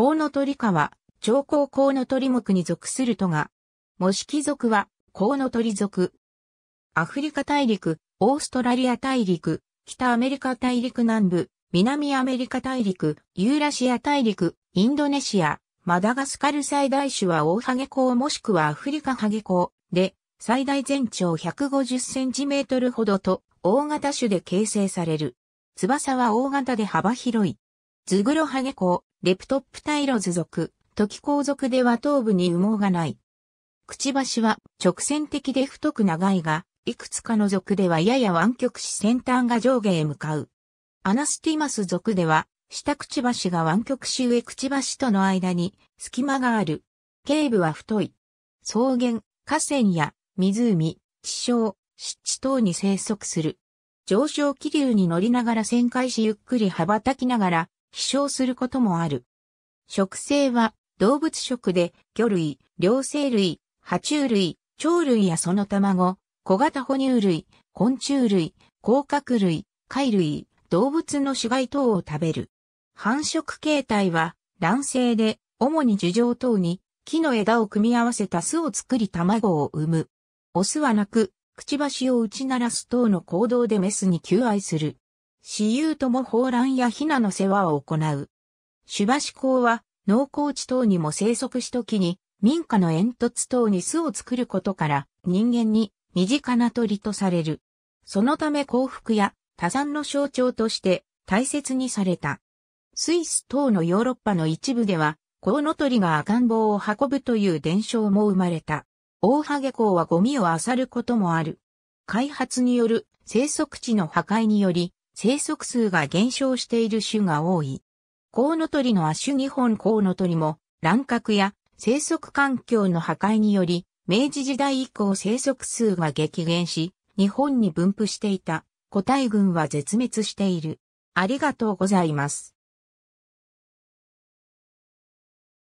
コウノトリ科は、長江コウノトリ目に属するとが、模式属は、コウノトリ属。アフリカ大陸、オーストラリア大陸、北アメリカ大陸南部、南アメリカ大陸、ユーラシア大陸、インドネシア、マダガスカル最大種は大ハゲコウもしくはアフリカハゲコウで、最大全長150センチメートルほどと、大型種で形成される。翼は大型で幅広い。ズグロハゲコウ、レプトップタイロズ属、時光属では頭部に羽毛がない。くちばしは直線的で太く長いが、いくつかの属ではやや湾曲し先端が上下へ向かう。アナスティマス属では、下くちばしが湾曲し上くちばしとの間に隙間がある。頸部は太い。草原、河川や湖、地小、湿地等に生息する。上昇気流に乗りながら旋回しゆっくり羽ばたきながら飛翔することもある。食性は動物食で魚類、両生類、爬虫類、鳥類やその卵、小型哺乳類、昆虫類、甲殻類、貝類、動物の死骸等を食べる。繁殖形態は卵性で主に樹状等に木の枝を組み合わせた巣を作り卵を産む。オスはなく、くちばしを打ち鳴らす等の行動でメスに求愛する。私有とも放卵やヒナの世話を行う。シュバシコウは農耕地等にも生息し時に民家の煙突等に巣を作ることから人間に身近な鳥とされる。そのため幸福や多産の象徴として大切にされた。スイス等のヨーロッパの一部ではコウノトリが赤ん坊を運ぶという伝承も生まれた。大ハゲコウはゴミを漁ることもある。開発による生息地の破壊により生息数が減少している種が多い。コウノトリの亜種日本コウノトリも、乱獲や生息環境の破壊により、明治時代以降生息数が激減し、日本に分布していた個体群は絶滅している。ありがとうございます。